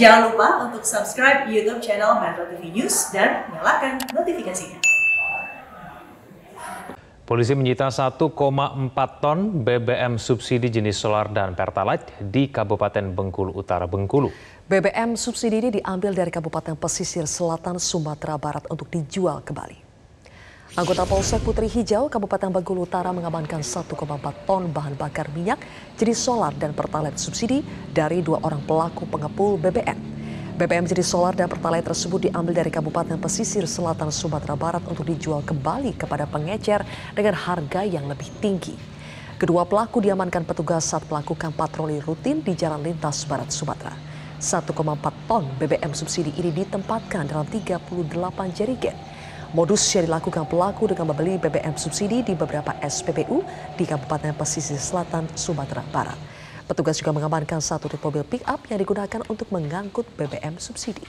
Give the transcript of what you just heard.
Jangan lupa untuk subscribe YouTube channel Metro TV News dan nyalakan notifikasinya. Polisi menyita 1,4 ton BBM subsidi jenis solar dan pertalite di Kabupaten Bengkulu Utara Bengkulu. BBM subsidi ini diambil dari Kabupaten Pesisir Selatan Sumatera Barat untuk dijual ke Bali. Anggota Polsek Putri Hijau, Kabupaten Bengkulu Utara mengamankan 1,4 ton bahan bakar minyak jenis solar dan pertalite subsidi dari dua orang pelaku pengepul BBM. BBM jenis solar dan pertalite tersebut diambil dari Kabupaten Pesisir Selatan Sumatera Barat untuk dijual kembali kepada pengecer dengan harga yang lebih tinggi. Kedua pelaku diamankan petugas saat melakukan patroli rutin di Jalan Lintas Barat Sumatera. 1,4 ton BBM subsidi ini ditempatkan dalam 38 jerigen Modus yang dilakukan pelaku dengan membeli BBM subsidi di beberapa SPBU di Kabupaten Pesisir Selatan, Sumatera Barat. Petugas juga mengamankan satu unit mobil pick-up yang digunakan untuk mengangkut BBM subsidi.